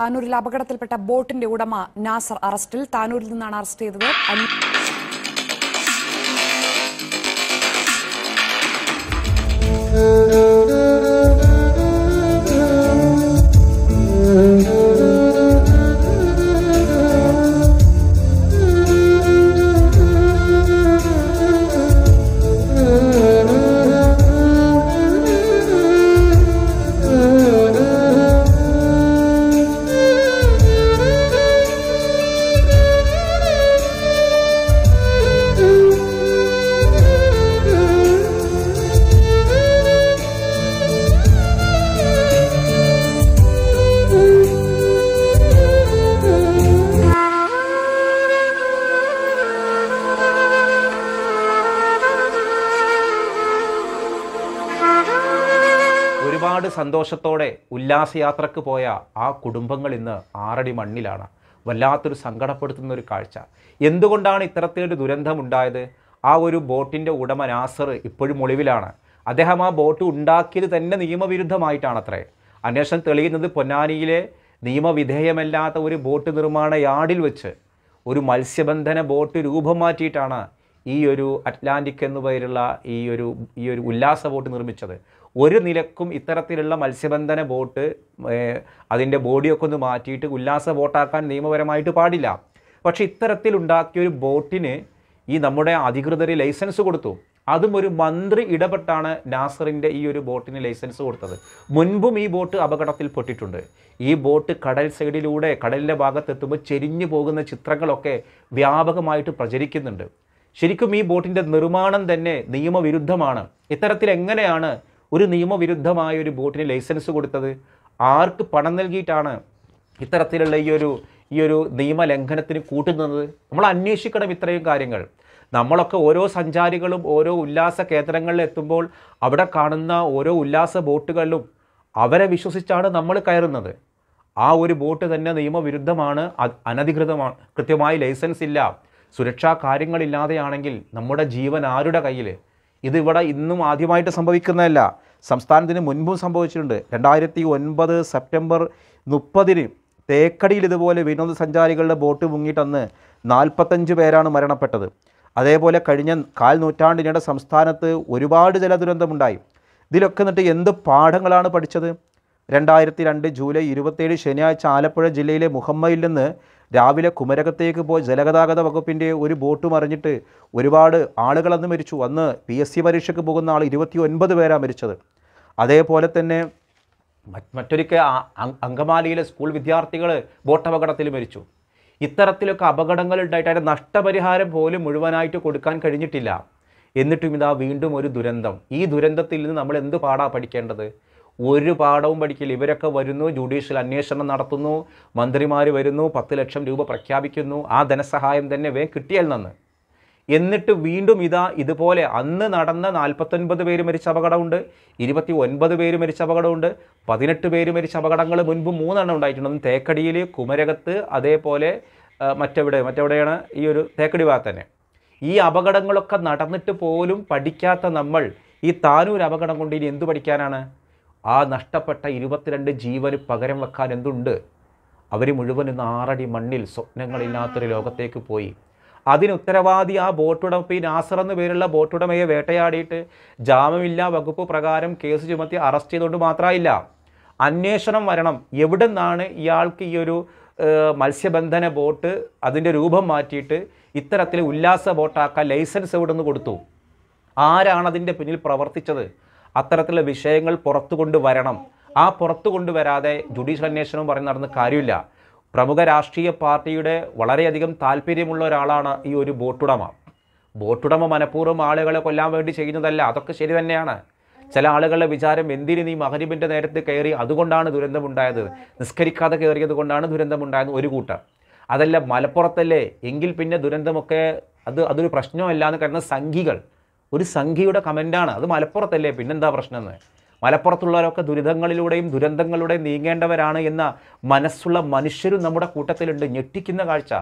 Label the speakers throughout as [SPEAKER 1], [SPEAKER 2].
[SPEAKER 1] താനൂരിൽ അപകടത്തിൽപ്പെട്ട ബോട്ടിന്റെ ഉടമ നാസർ അറസ്റ്റിൽ താനൂരിൽ നിന്നാണ് അറസ്റ്റ് ചെയ്തത് Thank you. ഒരുപാട് സന്തോഷത്തോടെ ഉല്ലാസയാത്രക്ക് പോയ ആ കുടുംബങ്ങൾ ഇന്ന് ആറടി മണ്ണിലാണ് വല്ലാത്തൊരു സങ്കടപ്പെടുത്തുന്ന ഒരു കാഴ്ച എന്തുകൊണ്ടാണ് ഇത്തരത്തിലൊരു ദുരന്തമുണ്ടായത് ആ ഒരു ബോട്ടിൻ്റെ ഉടമ നാസർ ഇപ്പോഴും ഒളിവിലാണ് അദ്ദേഹം ആ ബോട്ട് ഉണ്ടാക്കിയത് തന്നെ നിയമവിരുദ്ധമായിട്ടാണത്രേ അന്വേഷണം തെളിയുന്നത് പൊന്നാനിയിലെ നിയമവിധേയമല്ലാത്ത ഒരു ബോട്ട് നിർമ്മാണ യാർഡിൽ വെച്ച് ഒരു മത്സ്യബന്ധന ബോട്ട് രൂപം മാറ്റിയിട്ടാണ് ഈ ഒരു അറ്റ്ലാന്റിക് എന്ന് പേരുള്ള ഈ ഒരു ഈ ഒരു ഉല്ലാസ ബോട്ട് നിർമ്മിച്ചത് ഒരു നിലക്കും ഇത്തരത്തിലുള്ള മത്സ്യബന്ധന ബോട്ട് അതിൻ്റെ ബോഡിയൊക്കെ ഒന്ന് മാറ്റിയിട്ട് ഉല്ലാസ ബോട്ടാക്കാൻ നിയമപരമായിട്ട് പാടില്ല പക്ഷേ ഇത്തരത്തിലുണ്ടാക്കിയ ഒരു ബോട്ടിന് ഈ നമ്മുടെ അധികൃതർ ലൈസൻസ് കൊടുത്തു അതും ഒരു മന്ത്രി ഇടപെട്ടാണ് നാസറിൻ്റെ ഈ ഒരു ബോട്ടിന് ലൈസൻസ് കൊടുത്തത് മുൻപും ഈ ബോട്ട് അപകടത്തിൽ പെട്ടിട്ടുണ്ട് ഈ ബോട്ട് കടൽ സൈഡിലൂടെ കടലിൻ്റെ ഭാഗത്തെത്തുമ്പോൾ ചെരിഞ്ഞു പോകുന്ന ചിത്രങ്ങളൊക്കെ വ്യാപകമായിട്ട് പ്രചരിക്കുന്നുണ്ട് ശരിക്കും ഈ ബോട്ടിൻ്റെ നിർമ്മാണം തന്നെ നിയമവിരുദ്ധമാണ് ഇത്തരത്തിൽ എങ്ങനെയാണ് ഒരു നിയമവിരുദ്ധമായ ഒരു ബോട്ടിന് ലൈസൻസ് കൊടുത്തത് ആർക്ക് പണം നൽകിയിട്ടാണ് ഇത്തരത്തിലുള്ള ഈ ഒരു ഈ ഒരു നിയമലംഘനത്തിന് കൂട്ടുന്നത് നമ്മൾ അന്വേഷിക്കണം ഇത്രയും കാര്യങ്ങൾ നമ്മളൊക്കെ ഓരോ സഞ്ചാരികളും ഓരോ ഉല്ലാസ കേന്ദ്രങ്ങളിൽ എത്തുമ്പോൾ അവിടെ കാണുന്ന ഓരോ ഉല്ലാസ ബോട്ടുകളിലും അവരെ വിശ്വസിച്ചാണ് നമ്മൾ കയറുന്നത് ആ ഒരു ബോട്ട് തന്നെ നിയമവിരുദ്ധമാണ് അനധികൃതമാണ് കൃത്യമായി ലൈസൻസ് ഇല്ല സുരക്ഷാ കാര്യങ്ങളില്ലാതെയാണെങ്കിൽ നമ്മുടെ ജീവൻ ആരുടെ കയ്യിൽ ഇത് ഇന്നും ആദ്യമായിട്ട് സംഭവിക്കുന്നതല്ല സംസ്ഥാനത്തിന് മുൻപും സംഭവിച്ചിട്ടുണ്ട് രണ്ടായിരത്തി ഒൻപത് സെപ്റ്റംബർ മുപ്പതിന് തേക്കടിയിൽ ഇതുപോലെ വിനോദസഞ്ചാരികളുടെ ബോട്ട് മുങ്ങിയിട്ടന്ന് നാൽപ്പത്തഞ്ച് പേരാണ് മരണപ്പെട്ടത് അതേപോലെ കഴിഞ്ഞ കാൽ നൂറ്റാണ്ടിനിടെ സംസ്ഥാനത്ത് ഒരുപാട് ജലദുരന്തമുണ്ടായി ഇതിലൊക്കെ എന്നിട്ട് എന്ത് പാഠങ്ങളാണ് പഠിച്ചത് രണ്ടായിരത്തി രണ്ട് ജൂലൈ ഇരുപത്തേഴ് ശനിയാഴ്ച ആലപ്പുഴ ജില്ലയിലെ മുഹമ്മയിൽ നിന്ന് രാവിലെ കുമരകത്തേക്ക് പോയി ജലഗതാഗത വകുപ്പിൻ്റെ ഒരു ബോട്ട് മറിഞ്ഞിട്ട് ഒരുപാട് ആളുകൾ അന്ന് മരിച്ചു അന്ന് പി എസ് സി പരീക്ഷയ്ക്ക് പോകുന്ന ആൾ ഇരുപത്തി ഒൻപത് പേരാണ് മരിച്ചത് അതേപോലെ തന്നെ മറ്റൊരിക്കൽ അങ്കമാലിയിലെ സ്കൂൾ വിദ്യാർത്ഥികൾ ബോട്ട് അപകടത്തിൽ മരിച്ചു ഇത്തരത്തിലൊക്കെ അപകടങ്ങൾ ഉണ്ടായിട്ട് അതിൻ്റെ നഷ്ടപരിഹാരം പോലും മുഴുവനായിട്ട് കൊടുക്കാൻ കഴിഞ്ഞിട്ടില്ല എന്നിട്ടും ഇതാ വീണ്ടും ഒരു ദുരന്തം ഈ ദുരന്തത്തിൽ നിന്ന് നമ്മൾ എന്ത് പാടാ പഠിക്കേണ്ടത് ഒരു പാഠവും പഠിക്കില്ല ഇവരൊക്കെ വരുന്നു ജുഡീഷ്യൽ അന്വേഷണം നടത്തുന്നു മന്ത്രിമാർ വരുന്നു പത്ത് ലക്ഷം രൂപ പ്രഖ്യാപിക്കുന്നു ആ ധനസഹായം തന്നെ വേ കിട്ടിയാൽ നന്ന് എന്നിട്ട് വീണ്ടും ഇതാ ഇതുപോലെ അന്ന് നടന്ന നാൽപ്പത്തൊൻപത് പേര് മരിച്ച അപകടമുണ്ട് ഇരുപത്തി ഒൻപത് പേര് മരിച്ച അപകടമുണ്ട് പതിനെട്ട് പേര് മരിച്ച അപകടങ്ങൾ മുൻപ് മൂന്നെണ്ണം ഉണ്ടായിട്ടുണ്ട് ഒന്ന് തേക്കടിയിൽ കുമരകത്ത് അതേപോലെ മറ്റെവിടെ മറ്റെവിടെയാണ് ഈ ഒരു തേക്കടി ഭാഗത്ത് തന്നെ ഈ അപകടങ്ങളൊക്കെ നടന്നിട്ട് പോലും പഠിക്കാത്ത നമ്മൾ ഈ താനൂർ അപകടം കൊണ്ട് ഇനി എന്തു പഠിക്കാനാണ് ആ നഷ്ടപ്പെട്ട ഇരുപത്തിരണ്ട് ജീവന് പകരം വെക്കാൻ എന്തുണ്ട് അവർ മുഴുവൻ ഇന്ന് ആറടി മണ്ണിൽ സ്വപ്നങ്ങളില്ലാത്തൊരു ലോകത്തേക്ക് പോയി അതിനുത്തരവാദി ആ ബോട്ടുടമ ഈ നാസർ എന്ന പേരുള്ള ബോട്ടുടമയെ വേട്ടയാടിയിട്ട് ജാമ്യമില്ലാ വകുപ്പ് പ്രകാരം കേസ് ചുമത്തി അറസ്റ്റ് ചെയ്തുകൊണ്ട് മാത്രമല്ല അന്വേഷണം വരണം എവിടെ നിന്നാണ് ഇയാൾക്ക് ഈ ഒരു മത്സ്യബന്ധന ബോട്ട് അതിൻ്റെ രൂപം മാറ്റിയിട്ട് ഇത്തരത്തിൽ ഉല്ലാസ ബോട്ടാക്കാൻ ലൈസൻസ് എവിടെ നിന്ന് കൊടുത്തു ആരാണ് അതിൻ്റെ പിന്നിൽ പ്രവർത്തിച്ചത് അത്തരത്തിലുള്ള വിഷയങ്ങൾ പുറത്തു കൊണ്ടുവരണം ആ പുറത്തു കൊണ്ടുവരാതെ ജുഡീഷ്യൽ അന്വേഷണം പറഞ്ഞ് നടന്ന കാര്യമില്ല പ്രമുഖ രാഷ്ട്രീയ പാർട്ടിയുടെ വളരെയധികം താല്പര്യമുള്ള ഒരാളാണ് ഈ ഒരു ബോട്ടുടമ ബോട്ടുടമ മനഃപൂർവ്വം ആളുകളെ കൊല്ലാൻ വേണ്ടി ചെയ്യുന്നതല്ല അതൊക്കെ ശരി തന്നെയാണ് ചില ആളുകളുടെ വിചാരം എന്തിന് നീ മഹരിബിൻ്റെ നേരത്ത് കയറി അതുകൊണ്ടാണ് ദുരന്തമുണ്ടായത് നിസ്കരിക്കാതെ കയറിയത് കൊണ്ടാണ് ദുരന്തമുണ്ടായത് ഒരു കൂട്ടർ അതല്ല മലപ്പുറത്തല്ലേ എങ്കിൽ പിന്നെ ദുരന്തമൊക്കെ അത് അതൊരു പ്രശ്നമല്ല എന്ന് കരുതുന്ന സംഘികൾ ഒരു സംഖ്യയുടെ കമൻ്റാണ് അത് മലപ്പുറത്തല്ലേ പിന്നെന്താ പ്രശ്നമെന്ന് മലപ്പുറത്തുള്ളവരൊക്കെ ദുരിതങ്ങളിലൂടെയും ദുരന്തങ്ങളിലൂടെയും നീങ്ങേണ്ടവരാണ് എന്ന മനസ്സുള്ള മനുഷ്യരും നമ്മുടെ കൂട്ടത്തിലുണ്ട് ഞെട്ടിക്കുന്ന കാഴ്ച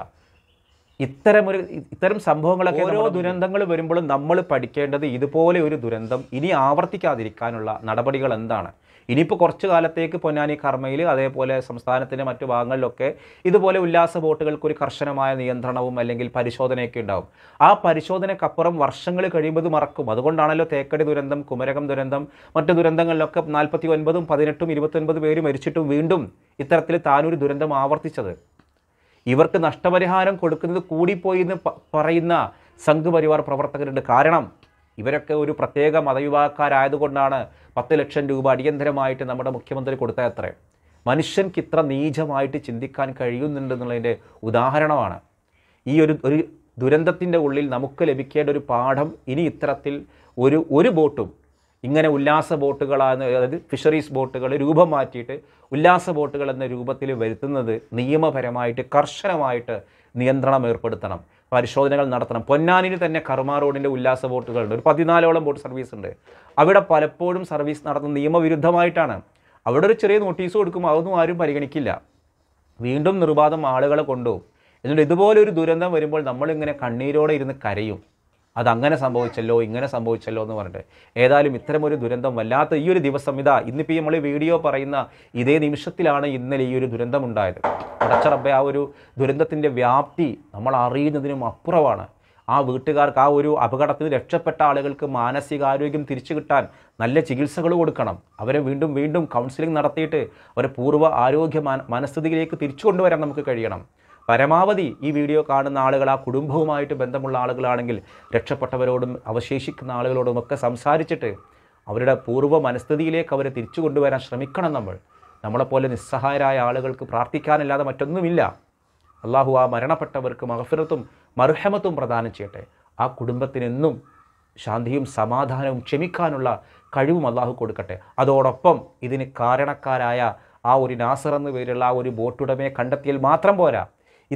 [SPEAKER 1] ഇത്തരമൊരു ഇത്തരം സംഭവങ്ങളൊക്കെ ഓരോ ദുരന്തങ്ങൾ വരുമ്പോഴും നമ്മൾ പഠിക്കേണ്ടത് ഇതുപോലെ ഒരു ദുരന്തം ഇനി ആവർത്തിക്കാതിരിക്കാനുള്ള നടപടികൾ എന്താണ് ഇനിയിപ്പോൾ കുറച്ച് കാലത്തേക്ക് പൊന്നാനി കർമ്മയിൽ അതേപോലെ സംസ്ഥാനത്തിൻ്റെ മറ്റു ഭാഗങ്ങളിലൊക്കെ ഇതുപോലെ ഉല്ലാസ ബോട്ടുകൾക്ക് ഒരു കർശനമായ നിയന്ത്രണവും അല്ലെങ്കിൽ പരിശോധനയൊക്കെ ഉണ്ടാവും ആ പരിശോധനക്കപ്പുറം വർഷങ്ങൾ കഴിയുമ്പോൾ മറക്കും അതുകൊണ്ടാണല്ലോ തേക്കടി ദുരന്തം കുമരകം ദുരന്തം മറ്റു ദുരന്തങ്ങളിലൊക്കെ നാൽപ്പത്തി ഒൻപതും പതിനെട്ടും ഇരുപത്തൊൻപത് പേര് മരിച്ചിട്ടും വീണ്ടും ഇത്തരത്തിൽ താനൊരു ദുരന്തം ആവർത്തിച്ചത് ഇവർക്ക് നഷ്ടപരിഹാരം കൊടുക്കുന്നത് കൂടിപ്പോയി എന്ന് പറയുന്ന സംഘപരിവാർ പ്രവർത്തകരുണ്ട് കാരണം ഇവരൊക്കെ ഒരു പ്രത്യേക മതവിഭാഗക്കാരായതുകൊണ്ടാണ് പത്ത് ലക്ഷം രൂപ അടിയന്തരമായിട്ട് നമ്മുടെ മുഖ്യമന്ത്രി കൊടുത്തത്രേ മനുഷ്യൻക്ക് ഇത്ര നീചമായിട്ട് ചിന്തിക്കാൻ കഴിയുന്നുണ്ടെന്നുള്ളതിൻ്റെ ഉദാഹരണമാണ് ഈ ഒരു ഒരു ദുരന്തത്തിൻ്റെ ഉള്ളിൽ നമുക്ക് ലഭിക്കേണ്ട ഒരു പാഠം ഇനി ഇത്തരത്തിൽ ഒരു ഒരു ബോട്ടും ഇങ്ങനെ ഉല്ലാസ ബോട്ടുകളാണ് അതായത് ഫിഷറീസ് ബോട്ടുകൾ രൂപം മാറ്റിയിട്ട് ഉല്ലാസ ബോട്ടുകൾ എന്ന രൂപത്തിൽ വരുത്തുന്നത് നിയമപരമായിട്ട് കർശനമായിട്ട് നിയന്ത്രണം ഏർപ്പെടുത്തണം പരിശോധനകൾ നടത്തണം പൊന്നാനിയിൽ തന്നെ കർമാ റോഡിൻ്റെ ഉല്ലാസ ബോട്ടുകളുണ്ട് ഒരു പതിനാലോളം ബോട്ട് സർവീസ് ഉണ്ട് അവിടെ പലപ്പോഴും സർവീസ് നടത്തുന്ന നിയമവിരുദ്ധമായിട്ടാണ് അവിടെ ഒരു ചെറിയ നോട്ടീസ് കൊടുക്കും അതൊന്നും ആരും പരിഗണിക്കില്ല വീണ്ടും നിർബാധം ആളുകളെ കൊണ്ടുപോകും എന്നിട്ട് ഇതുപോലൊരു ദുരന്തം വരുമ്പോൾ നമ്മളിങ്ങനെ കണ്ണീരോടെ ഇരുന്ന് കരയും അതങ്ങനെ സംഭവിച്ചല്ലോ ഇങ്ങനെ സംഭവിച്ചല്ലോ എന്ന് പറഞ്ഞിട്ട് ഏതായാലും ഇത്തരമൊരു ദുരന്തം വല്ലാത്ത ഈ ഒരു ദിവസം ഇതാ ഇന്നിപ്പോൾ നമ്മൾ ഈ വീഡിയോ പറയുന്ന ഇതേ നിമിഷത്തിലാണ് ഇന്നലെ ഈ ഒരു ഉണ്ടായത് അടച്ചറബ്ബെ ആ ഒരു ദുരന്തത്തിൻ്റെ വ്യാപ്തി നമ്മൾ അറിയുന്നതിനും അപ്പുറമാണ് ആ വീട്ടുകാർക്ക് ആ ഒരു അപകടത്തിൽ രക്ഷപ്പെട്ട ആളുകൾക്ക് മാനസികാരോഗ്യം തിരിച്ചു കിട്ടാൻ നല്ല ചികിത്സകൾ കൊടുക്കണം അവരെ വീണ്ടും വീണ്ടും കൗൺസിലിംഗ് നടത്തിയിട്ട് അവരെ പൂർവ്വ ആരോഗ്യ മനസ്ഥിതിയിലേക്ക് തിരിച്ചു കൊണ്ടുവരാൻ നമുക്ക് കഴിയണം പരമാവധി ഈ വീഡിയോ കാണുന്ന ആളുകൾ ആ കുടുംബവുമായിട്ട് ബന്ധമുള്ള ആളുകളാണെങ്കിൽ രക്ഷപ്പെട്ടവരോടും അവശേഷിക്കുന്ന ആളുകളോടും ഒക്കെ സംസാരിച്ചിട്ട് അവരുടെ പൂർവ്വ മനസ്ഥിതിയിലേക്ക് അവരെ തിരിച്ചു കൊണ്ടുവരാൻ ശ്രമിക്കണം നമ്മൾ നമ്മളെപ്പോലെ നിസ്സഹായരായ ആളുകൾക്ക് പ്രാർത്ഥിക്കാനില്ലാതെ മറ്റൊന്നുമില്ല അള്ളാഹു ആ മരണപ്പെട്ടവർക്ക് മഹഫിറത്തും മർഹമത്തും പ്രദാനം ചെയ്യട്ടെ ആ കുടുംബത്തിനെന്നും ശാന്തിയും സമാധാനവും ക്ഷമിക്കാനുള്ള കഴിവും അള്ളാഹു കൊടുക്കട്ടെ അതോടൊപ്പം ഇതിന് കാരണക്കാരായ ആ ഒരു നാസർ എന്ന് പേരുള്ള ആ ഒരു ബോട്ടുടമയെ കണ്ടെത്തിയാൽ മാത്രം പോരാ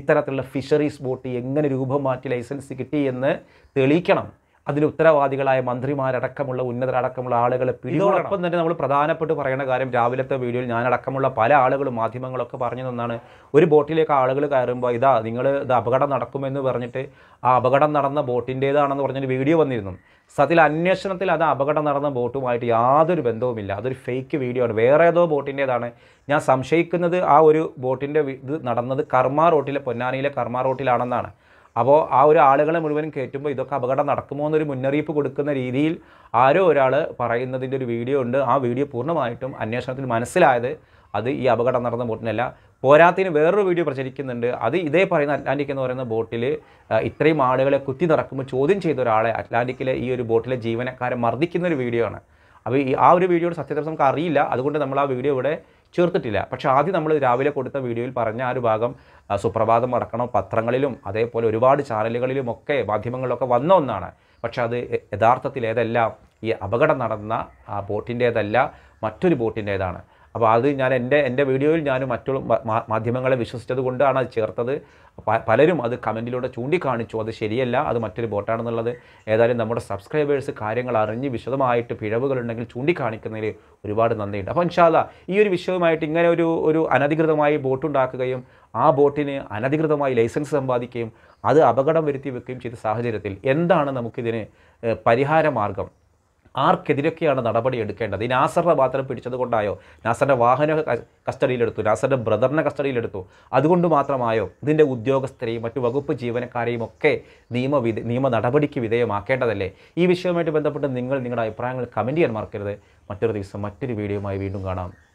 [SPEAKER 1] ഇത്തരത്തിലുള്ള ഫിഷറീസ് ബോട്ട് എങ്ങനെ രൂപം മാറ്റി ലൈസൻസ് കിട്ടി എന്ന് തെളിയിക്കണം അതിൽ ഉത്തരവാദികളായ മന്ത്രിമാരടക്കമുള്ള ഉന്നതരടക്കമുള്ള ആളുകളെ പിടിയോടൊപ്പം തന്നെ നമ്മൾ പ്രധാനപ്പെട്ട് പറയുന്ന കാര്യം രാവിലത്തെ വീഡിയോയിൽ ഞാനടക്കമുള്ള പല ആളുകളും മാധ്യമങ്ങളൊക്കെ പറഞ്ഞു തന്നാണ് ഒരു ബോട്ടിലേക്ക് ആളുകൾ കയറുമ്പോൾ ഇതാ നിങ്ങൾ ഇത് അപകടം നടക്കുമെന്ന് പറഞ്ഞിട്ട് ആ അപകടം നടന്ന ബോട്ടിൻ്റേതാണെന്ന് പറഞ്ഞൊരു വീഡിയോ വന്നിരുന്നു സത്യത്തിൽ അന്വേഷണത്തിൽ അത് അപകടം നടന്ന ബോട്ടുമായിട്ട് യാതൊരു ബന്ധവുമില്ല അതൊരു ഫേക്ക് വീഡിയോ ആണ് വേറെ ഏതോ ബോട്ടിൻ്റേതാണ് ഞാൻ സംശയിക്കുന്നത് ആ ഒരു ബോട്ടിൻ്റെ ഇത് നടന്നത് കർമ്മ റോട്ടിലെ പൊന്നാനിയിലെ കർമ്മ റോട്ടിലാണെന്നാണ് അപ്പോൾ ആ ഒരു ആളുകളെ മുഴുവൻ കയറ്റുമ്പോൾ ഇതൊക്കെ അപകടം നടക്കുമോ എന്നൊരു മുന്നറിയിപ്പ് കൊടുക്കുന്ന രീതിയിൽ ആരോ ഒരാൾ പറയുന്നതിൻ്റെ ഒരു വീഡിയോ ഉണ്ട് ആ വീഡിയോ പൂർണ്ണമായിട്ടും അന്വേഷണത്തിന് മനസ്സിലായത് അത് ഈ അപകടം നടന്ന ബോട്ടിനല്ല പോരാത്തിന് വേറൊരു വീഡിയോ പ്രചരിക്കുന്നുണ്ട് അത് ഇതേ പറയുന്ന അറ്റ്ലാന്റിക് എന്ന് പറയുന്ന ബോട്ടിൽ ഇത്രയും ആളുകളെ കുത്തി നടക്കുമ്പോൾ ചോദ്യം ചെയ്ത ഒരാളെ അറ്റ്ലാന്റിക്കിലെ ഈ ഒരു ബോട്ടിലെ ജീവനക്കാരെ മർദ്ദിക്കുന്ന ഒരു വീഡിയോ ആണ് അപ്പോൾ ഈ ആ ഒരു വീഡിയോയുടെ സത്യത്തെ നമുക്ക് അറിയില്ല അതുകൊണ്ട് നമ്മൾ ആ വീഡിയോ ഇവിടെ ചേർത്തിട്ടില്ല പക്ഷെ ആദ്യം നമ്മൾ രാവിലെ കൊടുത്ത വീഡിയോയിൽ പറഞ്ഞ ആ ഒരു ഭാഗം സുപ്രഭാതം അടക്കണം പത്രങ്ങളിലും അതേപോലെ ഒരുപാട് ചാനലുകളിലും ഒക്കെ മാധ്യമങ്ങളിലൊക്കെ വന്ന ഒന്നാണ് പക്ഷെ അത് യഥാർത്ഥത്തിൽ ഏതെല്ലാം ഈ അപകടം നടന്ന ആ ബോട്ടിൻ്റേതല്ല മറ്റൊരു ബോട്ടിൻ്റേതാണ് അപ്പോൾ അത് ഞാൻ എൻ്റെ എൻ്റെ വീഡിയോയിൽ ഞാൻ മറ്റുള്ള മാധ്യമങ്ങളെ വിശ്വസിച്ചത് കൊണ്ടാണ് അത് ചേർത്തത് പലരും അത് കമൻറ്റിലൂടെ ചൂണ്ടിക്കാണിച്ചു അത് ശരിയല്ല അത് മറ്റൊരു ബോട്ടാണെന്നുള്ളത് ഏതായാലും നമ്മുടെ സബ്സ്ക്രൈബേഴ്സ് കാര്യങ്ങൾ അറിഞ്ഞ് വിശദമായിട്ട് പിഴവുകളുണ്ടെങ്കിൽ ചൂണ്ടിക്കാണിക്കുന്നതിൽ ഒരുപാട് നന്ദിയുണ്ട് അപ്പോൾ ഇൻഷാല്ല ഈ ഒരു വിഷയവുമായിട്ട് ഇങ്ങനെ ഒരു ഒരു അനധികൃതമായി ബോട്ടുണ്ടാക്കുകയും ആ ബോട്ടിന് അനധികൃതമായി ലൈസൻസ് സമ്പാദിക്കുകയും അത് അപകടം വരുത്തി വെക്കുകയും ചെയ്ത സാഹചര്യത്തിൽ എന്താണ് നമുക്കിതിന് പരിഹാര മാർഗം ആർക്കെതിരൊക്കെയാണ് നടപടി എടുക്കേണ്ടത് ഈ നാസറിനെ മാത്രം പിടിച്ചത് കൊണ്ടായോ നാസറിൻ്റെ വാഹന കസ്റ്റഡിയിലെടുത്തു നാസറിൻ്റെ ബ്രദറിനെ കസ്റ്റഡിയിലെടുത്തു അതുകൊണ്ട് മാത്രമായോ ഇതിൻ്റെ ഉദ്യോഗസ്ഥരെയും മറ്റു വകുപ്പ് ജീവനക്കാരെയും ഒക്കെ നിയമവിധ നിയമ നടപടിക്ക് വിധേയമാക്കേണ്ടതല്ലേ ഈ വിഷയവുമായിട്ട് ബന്ധപ്പെട്ട് നിങ്ങൾ നിങ്ങളുടെ അഭിപ്രായങ്ങൾ കമൻറ്റ് ചെയ്യാൻ മറക്കരുത് മറ്റൊരു ദിവസം മറ്റൊരു വീഡിയോയുമായി വീണ്ടും കാണാം